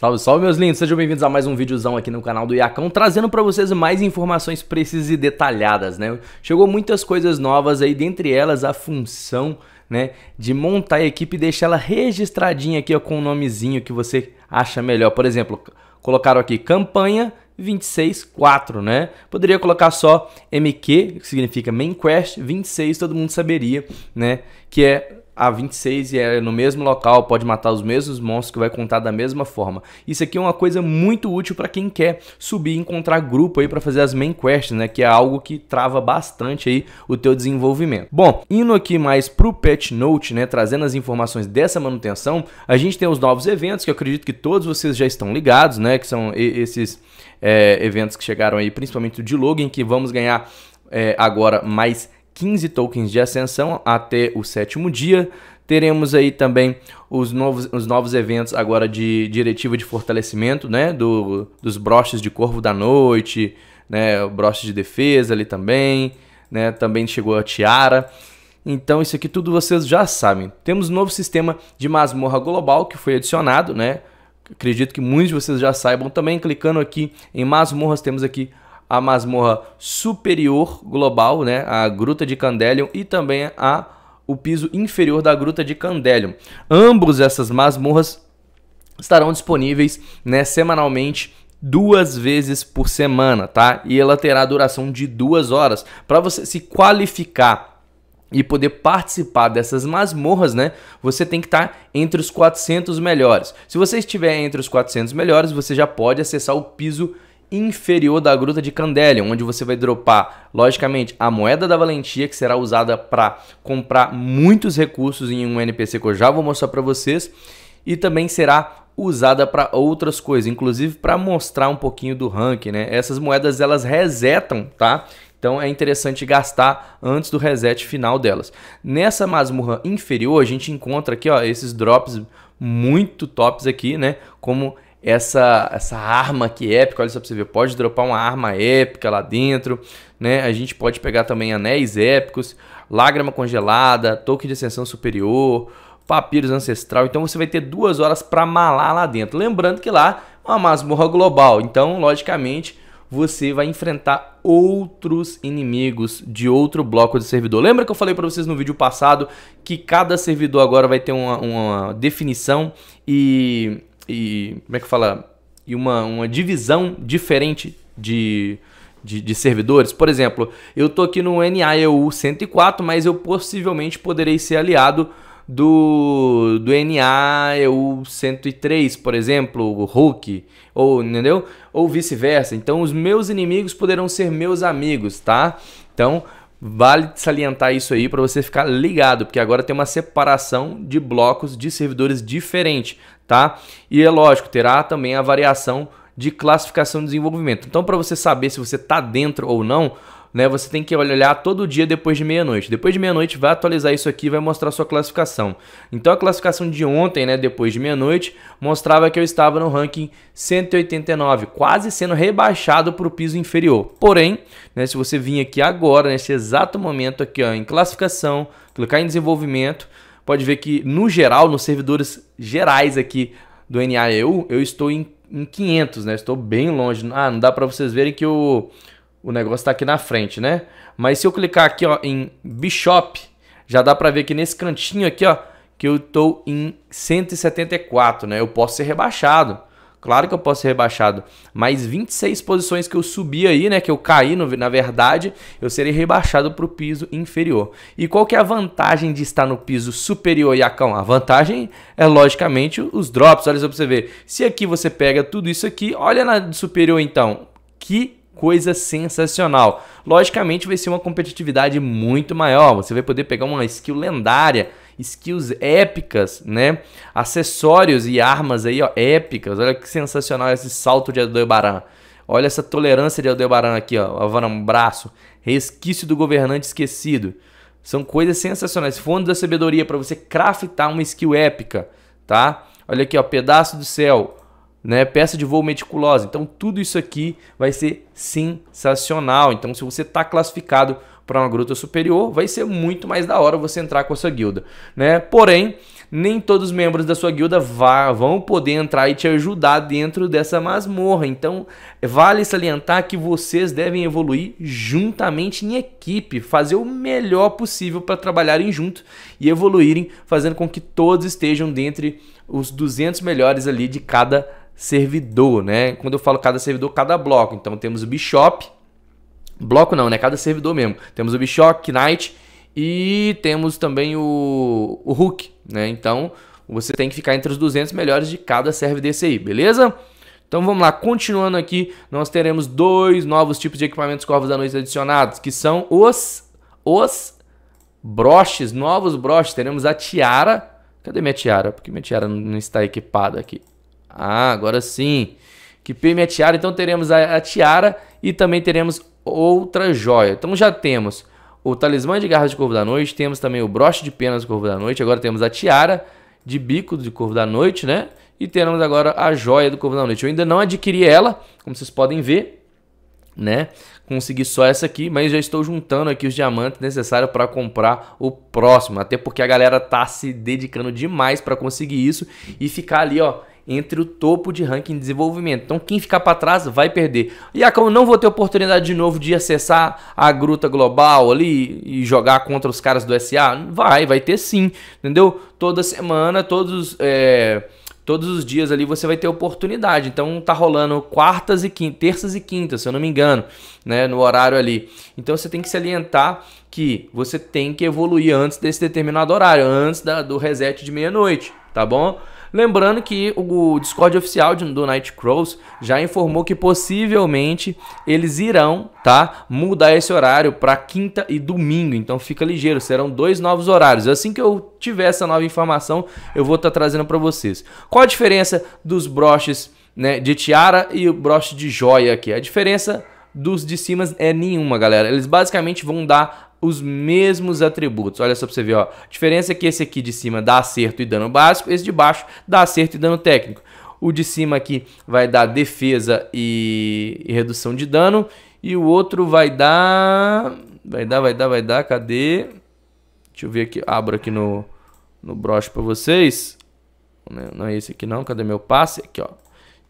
Salve, salve meus lindos, sejam bem-vindos a mais um videozão aqui no canal do Iacão, trazendo para vocês mais informações precisas e detalhadas, né? Chegou muitas coisas novas aí, dentre elas a função, né, de montar a equipe e deixar ela registradinha aqui ó, com o um nomezinho que você acha melhor. Por exemplo, colocaram aqui campanha 264, né? Poderia colocar só MQ, que significa main quest 26, todo mundo saberia, né, que é a 26 e é no mesmo local, pode matar os mesmos monstros que vai contar da mesma forma. Isso aqui é uma coisa muito útil para quem quer subir e encontrar grupo aí para fazer as main quests, né, que é algo que trava bastante aí o teu desenvolvimento. Bom, indo aqui mais pro patch note, né, trazendo as informações dessa manutenção, a gente tem os novos eventos que eu acredito que todos vocês já estão ligados, né, que são esses é, eventos que chegaram aí, principalmente o de login, que vamos ganhar é, agora mais 15 tokens de ascensão até o sétimo dia. Teremos aí também os novos, os novos eventos agora de diretiva de fortalecimento, né? Do, dos broches de corvo da noite, né? O broche de defesa ali também, né? Também chegou a tiara. Então isso aqui tudo vocês já sabem. Temos um novo sistema de masmorra global que foi adicionado, né? Acredito que muitos de vocês já saibam também. Clicando aqui em masmorras, temos aqui a masmorra superior global, né, a Gruta de Candelion e também a o piso inferior da Gruta de Candelion. Ambos essas masmorras estarão disponíveis, né, semanalmente duas vezes por semana, tá? E ela terá duração de duas horas para você se qualificar e poder participar dessas masmorras, né? Você tem que estar tá entre os 400 melhores. Se você estiver entre os 400 melhores, você já pode acessar o piso inferior da Gruta de Candélia, onde você vai dropar, logicamente, a moeda da valentia, que será usada para comprar muitos recursos em um NPC que eu já vou mostrar para vocês, e também será usada para outras coisas, inclusive para mostrar um pouquinho do rank, né? Essas moedas elas resetam, tá? Então é interessante gastar antes do reset final delas. Nessa masmorra inferior, a gente encontra aqui, ó, esses drops muito tops aqui, né? Como essa, essa arma que é épica, olha só pra você ver, pode dropar uma arma épica lá dentro, né? A gente pode pegar também anéis épicos, lágrima congelada, toque de ascensão superior, papiros ancestral. Então você vai ter duas horas para malar lá dentro. Lembrando que lá é uma masmorra global, então logicamente você vai enfrentar outros inimigos de outro bloco de servidor. Lembra que eu falei para vocês no vídeo passado que cada servidor agora vai ter uma, uma definição e e como é que fala? E uma, uma divisão diferente de, de, de, servidores. Por exemplo, eu estou aqui no NAEU 104, mas eu possivelmente poderei ser aliado do, do NAEU 103, por exemplo, o Hulk, ou entendeu? Ou vice-versa. Então os meus inimigos poderão ser meus amigos, tá? Então, Vale salientar isso aí para você ficar ligado, porque agora tem uma separação de blocos de servidores diferente, tá? E é lógico, terá também a variação de classificação de desenvolvimento. Então, para você saber se você está dentro ou não, né? Você tem que olhar todo dia depois de meia-noite. Depois de meia-noite vai atualizar isso aqui, vai mostrar sua classificação. Então a classificação de ontem, né, depois de meia-noite, mostrava que eu estava no ranking 189, quase sendo rebaixado para o piso inferior. Porém, né, se você vir aqui agora, nesse exato momento aqui, ó, em classificação, clicar em desenvolvimento, pode ver que no geral, nos servidores gerais aqui do NAEU, eu estou em, em 500, né? Estou bem longe. Ah, não dá para vocês verem que o eu o negócio está aqui na frente, né? Mas se eu clicar aqui ó, em Bishop, já dá para ver que nesse cantinho aqui ó, que eu estou em 174, né? Eu posso ser rebaixado. Claro que eu posso ser rebaixado, mas 26 posições que eu subi aí, né, que eu caí, no, na verdade, eu serei rebaixado para o piso inferior. E qual que é a vantagem de estar no piso superior, Iacão? A vantagem é, logicamente, os drops. Olha só para você ver. Se aqui você pega tudo isso aqui, olha na superior então, que coisa sensacional. Logicamente vai ser uma competitividade muito maior, você vai poder pegar uma skill lendária, skills épicas, né? Acessórios e armas aí, ó, épicas. Olha que sensacional esse salto de Aldebaran. Olha essa tolerância de Aldebaran aqui, ó, braço. resquício do governante esquecido. São coisas sensacionais. Fundo da sabedoria para você craftar uma skill épica, tá? Olha aqui, ó, pedaço do céu, né? Peça de voo meticulosa. Então tudo isso aqui vai ser sensacional. Então se você está classificado para uma gruta superior, vai ser muito mais da hora você entrar com a sua guilda, né? Porém, nem todos os membros da sua guilda vá, vão poder entrar e te ajudar dentro dessa masmorra. Então, vale salientar que vocês devem evoluir juntamente em equipe, fazer o melhor possível para trabalharem junto e evoluírem, fazendo com que todos estejam dentre os 200 melhores ali de cada servidor, né? Quando eu falo cada servidor, cada bloco. Então temos o Bishop, bloco não, né? Cada servidor mesmo. Temos o Bishop, Knight e temos também o, o Hook, né? Então você tem que ficar entre os 200 melhores de cada serve desse aí, beleza? Então vamos lá, continuando aqui, nós teremos dois novos tipos de equipamentos Corvos da Noite adicionados, que são os, os broches, novos broches. Teremos a tiara. Cadê minha tiara? Porque minha tiara não está equipada aqui. Ah, agora sim. Que perme tiara. Então teremos a, a tiara e também teremos outra joia. Então já temos o talismã de garras de corvo da noite, temos também o broche de penas do corvo da noite, agora temos a tiara de bico de corvo da noite, né? E teremos agora a joia do corvo da noite. Eu ainda não adquiri ela, como vocês podem ver, né? Consegui só essa aqui, mas já estou juntando aqui os diamantes necessários para comprar o próximo, até porque a galera tá se dedicando demais para conseguir isso e ficar ali, ó, entre o topo de ranking de desenvolvimento. Então, quem ficar para trás vai perder. E a eu não vou ter oportunidade de novo de acessar a gruta global ali e jogar contra os caras do SA? Vai, vai ter sim, entendeu? Toda semana, todos. É todos os dias ali você vai ter oportunidade. Então tá rolando quartas e quintas, terças e quintas, se eu não me engano, né, no horário ali. Então você tem que se alientar que você tem que evoluir antes desse determinado horário, antes da, do reset de meia-noite, tá bom? Lembrando que o Discord oficial do Nightcrawls já informou que possivelmente eles irão, tá, mudar esse horário para quinta e domingo. Então fica ligeiro, serão dois novos horários. Assim que eu tiver essa nova informação, eu vou estar tá trazendo para vocês. Qual a diferença dos broches, né, de tiara e o broche de joia aqui? A diferença dos de cima é nenhuma, galera. Eles basicamente vão dar os mesmos atributos. Olha só para você ver, ó. A diferença é que esse aqui de cima dá acerto e dano básico, esse de baixo dá acerto e dano técnico. O de cima aqui vai dar defesa e, e redução de dano e o outro vai dar vai dar, vai dar, vai dar, cadê? Deixa eu ver aqui, abro aqui no no broche para vocês. É, não é esse aqui não, cadê meu passe? Aqui, ó.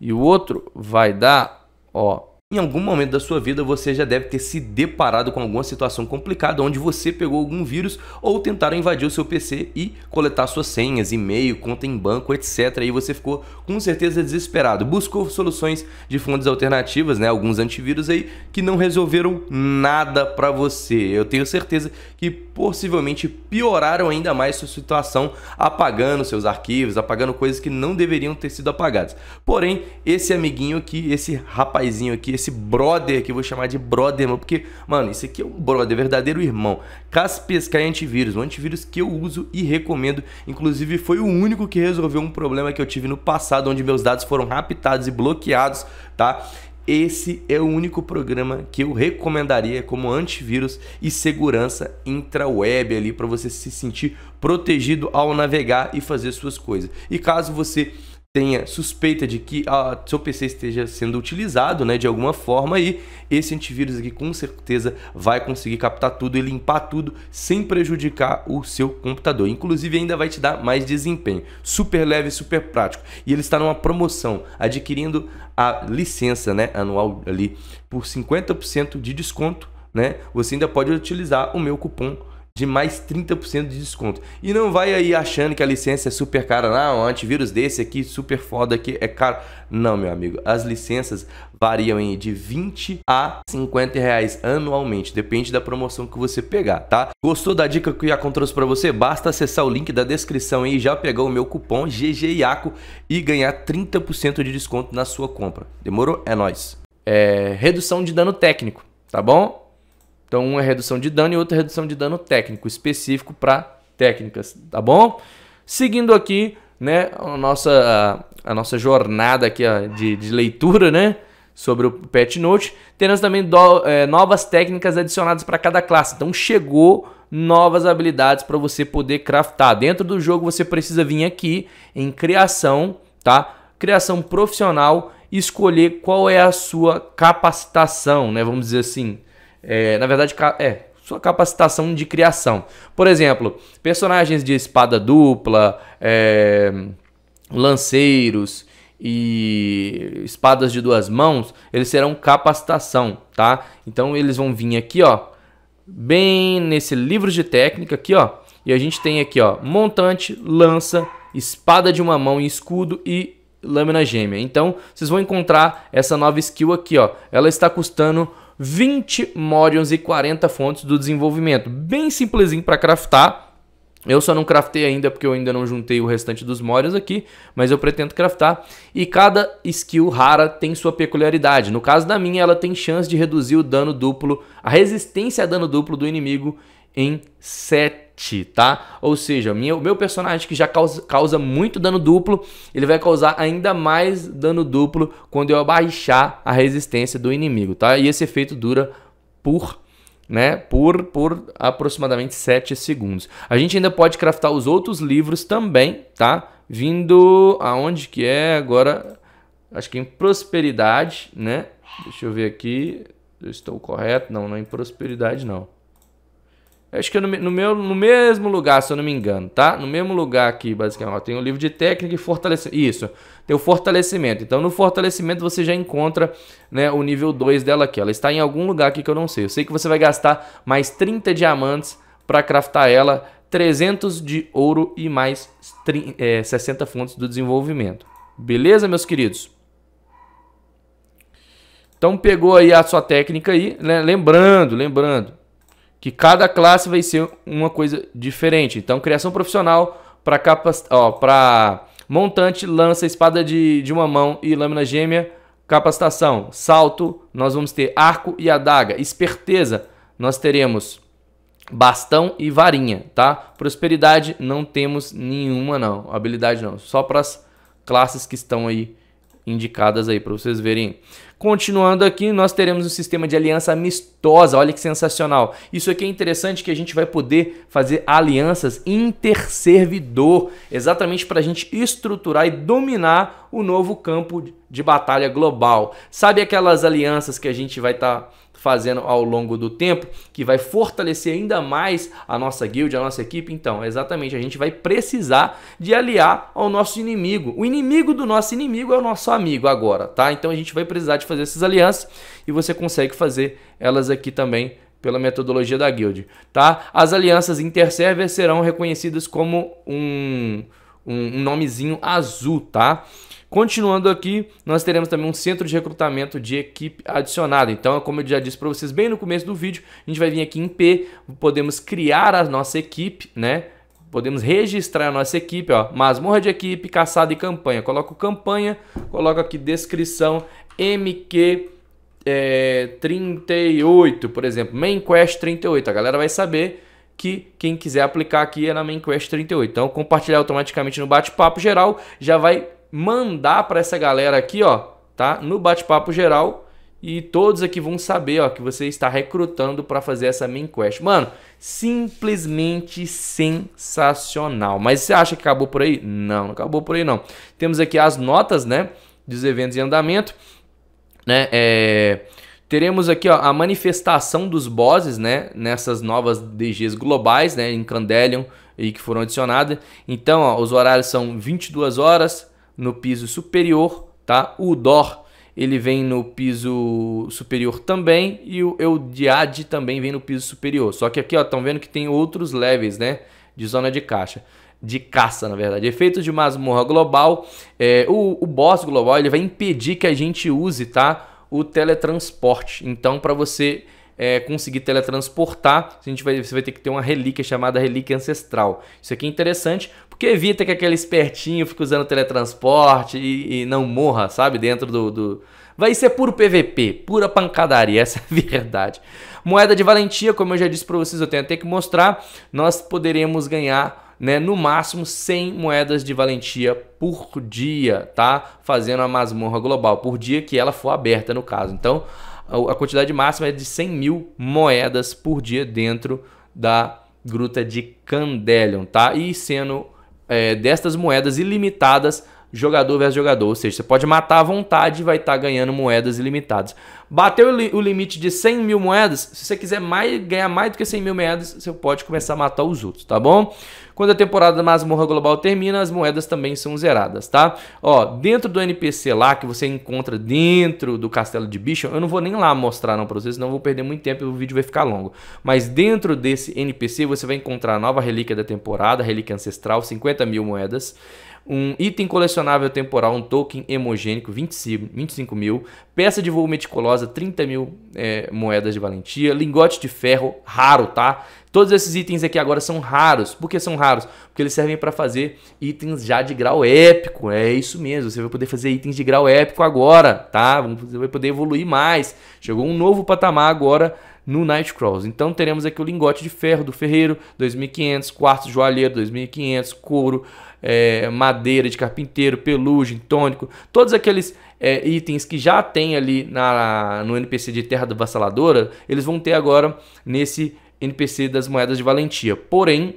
E o outro vai dar, ó, em algum momento da sua vida você já deve ter se deparado com alguma situação complicada onde você pegou algum vírus ou tentaram invadir o seu PC e coletar suas senhas, e-mail, conta em banco, etc. E você ficou com certeza desesperado. Buscou soluções de fontes alternativas, né, alguns antivírus aí que não resolveram nada para você. Eu tenho certeza que possivelmente pioraram ainda mais sua situação apagando seus arquivos, apagando coisas que não deveriam ter sido apagadas. Porém, esse amiguinho aqui, esse rapazinho aqui, esse brother, que eu vou chamar de brother, porque, mano, isso aqui é um brother, verdadeiro irmão. Caspescar é Antivírus, um antivírus que eu uso e recomendo. Inclusive, foi o único que resolveu um problema que eu tive no passado, onde meus dados foram raptados e bloqueados, tá? Esse é o único programa que eu recomendaria como antivírus e segurança intraweb ali para você se sentir protegido ao navegar e fazer suas coisas. E caso você tenha suspeita de que a, ah, seu PC esteja sendo utilizado né, de alguma forma aí, esse antivírus aqui com certeza vai conseguir captar tudo e limpar tudo sem prejudicar o seu computador. Inclusive ainda vai te dar mais desempenho. Super leve, super prático. E ele está numa promoção, adquirindo a licença né, anual ali por 50% de desconto. Né? Você ainda pode utilizar o meu cupom de mais 30% de desconto. E não vai aí achando que a licença é super cara, não, ah, um antivírus desse aqui, super foda aqui, é caro. Não, meu amigo, as licenças variam em de 20 a 50 reais anualmente, depende da promoção que você pegar, tá? Gostou da dica que o Iacon trouxe para você? Basta acessar o link da descrição aí e já pegar o meu cupom GGIaco e ganhar 30% de desconto na sua compra. Demorou? É nóis. É, redução de dano técnico, tá bom? Então, um é redução de dano e outro é redução de dano técnico, específico para técnicas, tá bom? Seguindo aqui, né, a nossa, a, nossa jornada aqui ó, de, de leitura, né? sobre o Pet Note. Temos também do, é, novas técnicas adicionadas para cada classe. Então chegou novas habilidades para você poder craftar. Dentro do jogo você precisa vir aqui em criação, tá? Criação profissional, escolher qual é a sua capacitação, né? Vamos dizer assim, é, na verdade, é sua capacitação de criação. Por exemplo, personagens de espada dupla, é, lanceiros e espadas de duas mãos, eles serão capacitação, tá? Então eles vão vir aqui, ó, bem nesse livro de técnica aqui, ó, e a gente tem aqui, ó, montante, lança, espada de uma mão e escudo e lâmina gêmea. Então, vocês vão encontrar essa nova skill aqui, ó. Ela está custando 20 Morions e 40 fontes do desenvolvimento. Bem simplesinho para craftar. Eu só não craftei ainda porque eu ainda não juntei o restante dos Morions aqui, mas eu pretendo craftar. E cada skill rara tem sua peculiaridade. No caso da minha, ela tem chance de reduzir o dano duplo, a resistência a dano duplo do inimigo em 7, tá? Ou seja, o meu personagem que já causa, causa muito dano duplo, ele vai causar ainda mais dano duplo quando eu abaixar a resistência do inimigo, tá? E esse efeito dura por né, por, por aproximadamente 7 segundos. A gente ainda pode craftar os outros livros também, tá? Vindo aonde que é agora? Acho que em prosperidade, né? Deixa eu ver aqui. estou correto? Não, não é em prosperidade não. Acho que no, no, meu, no mesmo lugar, se eu não me engano, tá? No mesmo lugar aqui, basicamente. Ó, tem o um livro de técnica e fortalecimento. Isso, tem o fortalecimento. Então, no fortalecimento você já encontra né, o nível 2 dela aqui. Ela está em algum lugar aqui que eu não sei. Eu sei que você vai gastar mais 30 diamantes para craftar ela, 300 de ouro e mais 30, é, 60 fontes do desenvolvimento. Beleza, meus queridos? Então, pegou aí a sua técnica aí. Né? Lembrando, lembrando que cada classe vai ser uma coisa diferente. Então, criação profissional para capac... para montante, lança, espada de, de uma mão e lâmina gêmea, capacitação, salto, nós vamos ter arco e adaga, esperteza, nós teremos bastão e varinha, tá? Prosperidade não temos nenhuma não, habilidade não, só para as classes que estão aí indicadas aí para vocês verem. Continuando aqui, nós teremos um sistema de aliança amistosa. Olha que sensacional. Isso aqui é interessante que a gente vai poder fazer alianças interservidor, exatamente para a gente estruturar e dominar o novo campo de batalha global. Sabe aquelas alianças que a gente vai estar tá fazendo ao longo do tempo, que vai fortalecer ainda mais a nossa guild, a nossa equipe. Então, exatamente, a gente vai precisar de aliar ao nosso inimigo. O inimigo do nosso inimigo é o nosso amigo agora, tá? Então a gente vai precisar de fazer essas alianças e você consegue fazer elas aqui também pela metodologia da guild, tá? As alianças interserver serão reconhecidas como um um, nomezinho azul, tá? Continuando aqui, nós teremos também um centro de recrutamento de equipe adicionada. Então, como eu já disse para vocês bem no começo do vídeo, a gente vai vir aqui em P, podemos criar a nossa equipe, né? Podemos registrar a nossa equipe, ó, masmorra de equipe, caçada e campanha. Coloco campanha, coloco aqui descrição, MQ é, 38, por exemplo, main quest 38. A galera vai saber que quem quiser aplicar aqui é na main quest 38. Então, compartilhar automaticamente no bate-papo geral já vai mandar para essa galera aqui, ó, tá? No bate-papo geral e todos aqui vão saber, ó, que você está recrutando para fazer essa main quest. Mano, simplesmente sensacional. Mas você acha que acabou por aí? Não, não acabou por aí não. Temos aqui as notas, né, dos eventos em andamento, né? É... Teremos aqui ó, a manifestação dos bosses, né? Nessas novas DGs globais, né? Em Candelion e que foram adicionadas. Então, ó, os horários são 22 horas, no piso superior, tá? O dor ele vem no piso superior também e o Eudiade também vem no piso superior. Só que aqui, ó, estão vendo que tem outros levels, né? De zona de caixa. De caça, na verdade. Efeitos de masmorra global. É, o, o boss global ele vai impedir que a gente use, tá? O teletransporte. Então, para você é, conseguir teletransportar, a gente vai, você vai ter que ter uma relíquia chamada relíquia ancestral. Isso aqui é interessante porque evita que aquele espertinho fique usando teletransporte e, e não morra, sabe? Dentro do, do... Vai ser puro PVP, pura pancadaria, essa é a verdade. Moeda de valentia, como eu já disse para vocês, eu tenho até que mostrar, nós poderemos ganhar né, no máximo 100 moedas de valentia por dia, tá? Fazendo a masmorra global, por dia que ela for aberta no caso. Então, a quantidade máxima é de 100 mil moedas por dia dentro da gruta de Candelion, tá? E sendo é, destas moedas ilimitadas, jogador versus jogador, ou seja, você pode matar à vontade e vai estar tá ganhando moedas ilimitadas. Bateu o limite de 100 mil moedas, se você quiser mais, ganhar mais do que 100 mil moedas, você pode começar a matar os outros, tá bom? Quando a temporada da Masmorra Global termina, as moedas também são zeradas, tá? Ó, dentro do NPC lá, que você encontra dentro do Castelo de bicho, eu não vou nem lá mostrar não pra vocês, senão eu vou perder muito tempo e o vídeo vai ficar longo. Mas dentro desse NPC, você vai encontrar a nova relíquia da temporada, relíquia ancestral, 50 mil moedas, um item colecionável temporal, um token hemogênico, 25, 25 mil, peça de voo meticulosa, valiosa, 30 mil é, moedas de valentia, lingote de ferro raro, tá? Todos esses itens aqui agora são raros. Por que são raros? Porque eles servem para fazer itens já de grau épico. É isso mesmo, você vai poder fazer itens de grau épico agora, tá? Você vai poder evoluir mais. Chegou um novo patamar agora no Nightcrawls. Então teremos aqui o lingote de ferro do ferreiro, 2500, quarto joalheiro, 2500, couro, é, madeira de carpinteiro, pelugem, tônico, todos aqueles é, itens que já tem ali na, no NPC de Terra Vassaladora, eles vão ter agora nesse NPC das Moedas de Valentia. Porém,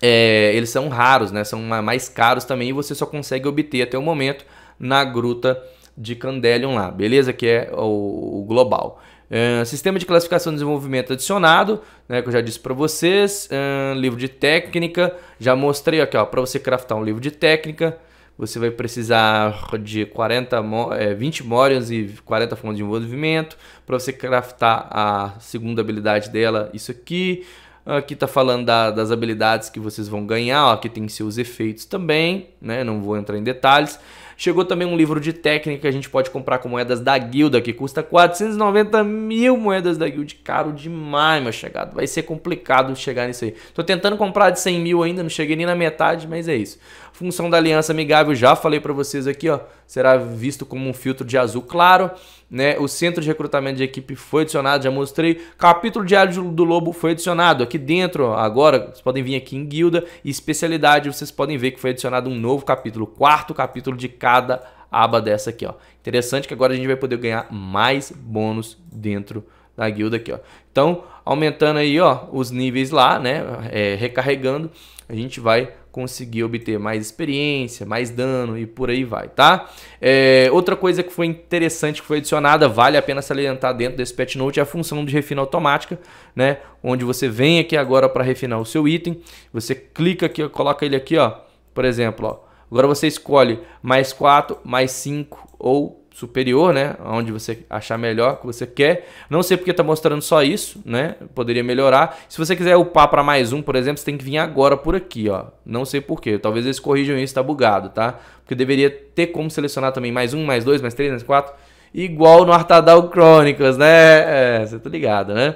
é, eles são raros, né? são mais caros também e você só consegue obter até o momento na Gruta de Candelion lá, beleza? Que é o, o global. É, sistema de classificação e desenvolvimento adicionado, né, que eu já disse para vocês. É, livro de técnica, já mostrei aqui, ó, para você craftar um livro de técnica, você vai precisar de 40, é, 20 morions e 40 fontes de envolvimento. Para você craftar a segunda habilidade dela, isso aqui. Aqui está falando da, das habilidades que vocês vão ganhar, ó, aqui tem seus efeitos também, né? Não vou entrar em detalhes. Chegou também um livro de técnica que a gente pode comprar com moedas da guilda, que custa 490 mil moedas da guilda. Caro demais, meu chegado. Vai ser complicado chegar nisso aí. Tô tentando comprar de 100 mil ainda, não cheguei nem na metade, mas é isso. Função da aliança amigável, já falei para vocês aqui, ó, será visto como um filtro de azul claro, né? O centro de recrutamento de equipe foi adicionado, já mostrei. Capítulo diário do Lobo foi adicionado aqui dentro, ó, agora vocês podem vir aqui em guilda e especialidade, vocês podem ver que foi adicionado um novo capítulo, quarto capítulo de cada aba dessa aqui, ó. Interessante que agora a gente vai poder ganhar mais bônus dentro da guilda aqui, ó. Então, aumentando aí, ó, os níveis lá, né, é, recarregando, a gente vai conseguir obter mais experiência, mais dano e por aí vai, tá? É, outra coisa que foi interessante que foi adicionada, vale a pena salientar dentro desse patch note, é a função de refina automática, né? Onde você vem aqui agora para refinar o seu item, você clica aqui, coloca ele aqui, ó, por exemplo, ó. Agora você escolhe mais 4, mais 5 ou superior, né? Onde você achar melhor que você quer. Não sei porque tá mostrando só isso, né? Poderia melhorar. Se você quiser upar para mais um, por exemplo, você tem que vir agora por aqui, ó. Não sei porquê. Talvez eles corrijam isso, tá bugado, tá? Porque deveria ter como selecionar também mais um, mais dois, mais três, mais quatro. Igual no Artadal Crônicas né? É, você tá ligado, né?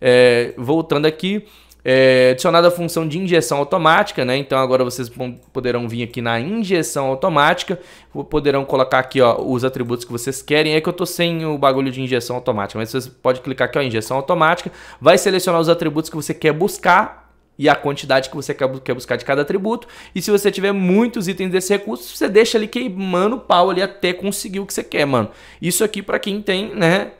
É, voltando aqui, é, adicionada a função de injeção automática, né? Então agora vocês poderão vir aqui na injeção automática, poderão colocar aqui ó, os atributos que vocês querem. É que eu tô sem o bagulho de injeção automática, mas vocês podem clicar aqui ó, injeção automática, vai selecionar os atributos que você quer buscar e a quantidade que você quer buscar de cada atributo. E se você tiver muitos itens desse recurso, você deixa ali queimando o pau ali até conseguir o que você quer, mano. Isso aqui para quem tem, né,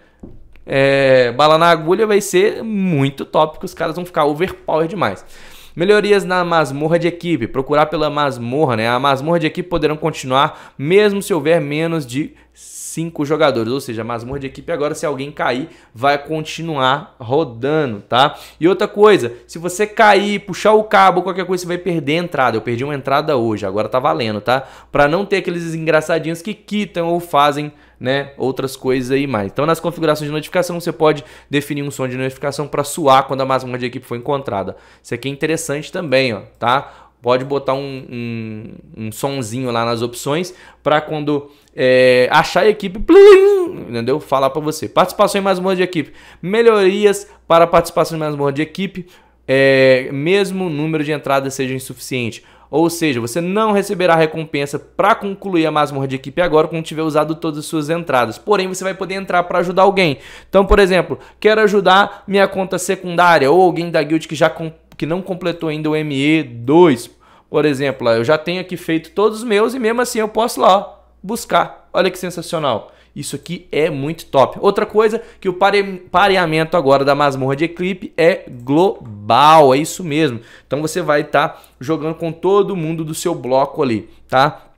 é, bala na agulha vai ser muito top, que os caras vão ficar overpower demais. Melhorias na masmorra de equipe. Procurar pela masmorra, né? A masmorra de equipe poderão continuar mesmo se houver menos de 5 jogadores. Ou seja, a masmorra de equipe agora, se alguém cair, vai continuar rodando, tá? E outra coisa, se você cair, puxar o cabo, qualquer coisa, você vai perder a entrada. Eu perdi uma entrada hoje, agora tá valendo, tá? Pra não ter aqueles engraçadinhos que quitam ou fazem né, outras coisas aí mais. Então, nas configurações de notificação, você pode definir um som de notificação para suar quando a masmorra de equipe for encontrada. Isso aqui é interessante também, ó, tá? Pode botar um, um, um sonzinho lá nas opções para quando é, achar a equipe, plim, entendeu? Falar para você. Participação em masmorra de equipe. Melhorias para participação em masmorra de equipe. É, mesmo o número de entradas seja insuficiente. Ou seja, você não receberá recompensa para concluir a masmorra de equipe agora quando tiver usado todas as suas entradas. Porém, você vai poder entrar para ajudar alguém. Então, por exemplo, quero ajudar minha conta secundária ou alguém da guild que já que não completou ainda o ME2. Por exemplo, eu já tenho aqui feito todos os meus e mesmo assim eu posso lá buscar. Olha que sensacional. Isso aqui é muito top. Outra coisa que o pare... pareamento agora da masmorra de Eclipse é global, é isso mesmo. Então você vai estar tá jogando com todo mundo do seu bloco ali, tá?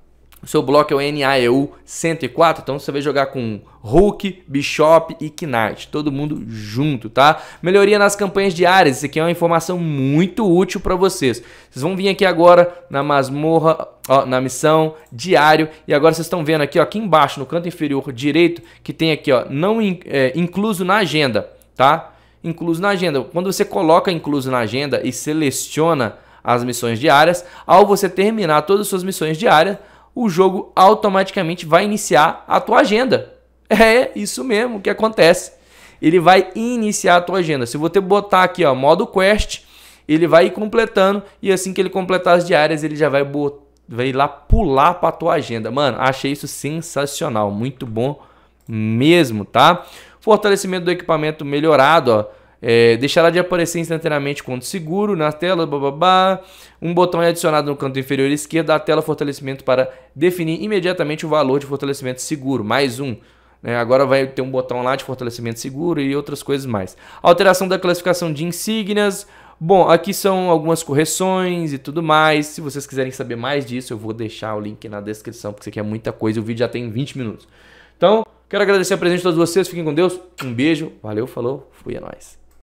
O seu bloco é o NAEU 104, então você vai jogar com Hulk, Bishop e Knight, todo mundo junto, tá? Melhoria nas campanhas diárias, isso aqui é uma informação muito útil para vocês. Vocês vão vir aqui agora na masmorra, ó, na missão diário, e agora vocês estão vendo aqui, ó, aqui embaixo, no canto inferior direito, que tem aqui, ó, não in, é, incluso na agenda, tá? Incluso na agenda. Quando você coloca incluso na agenda e seleciona as missões diárias, ao você terminar todas as suas missões diárias, o jogo automaticamente vai iniciar a tua agenda. É isso mesmo que acontece. Ele vai iniciar a tua agenda. Se você botar aqui, ó, modo quest, ele vai ir completando e assim que ele completar as diárias, ele já vai botar vai lá pular para tua agenda. Mano, achei isso sensacional, muito bom mesmo, tá? Fortalecimento do equipamento melhorado, ó. É, deixará de aparecer instantaneamente quando seguro na tela, Um botão é adicionado no canto inferior esquerdo da tela fortalecimento para definir imediatamente o valor de fortalecimento seguro, mais um. É, agora vai ter um botão lá de fortalecimento seguro e outras coisas mais. Alteração da classificação de insígnias. Bom, aqui são algumas correções e tudo mais. Se vocês quiserem saber mais disso, eu vou deixar o link na descrição, porque isso aqui é muita coisa o vídeo já tem 20 minutos. Então, quero agradecer a presença de todos vocês. Fiquem com Deus. Um beijo. Valeu, falou. Fui, é nóis.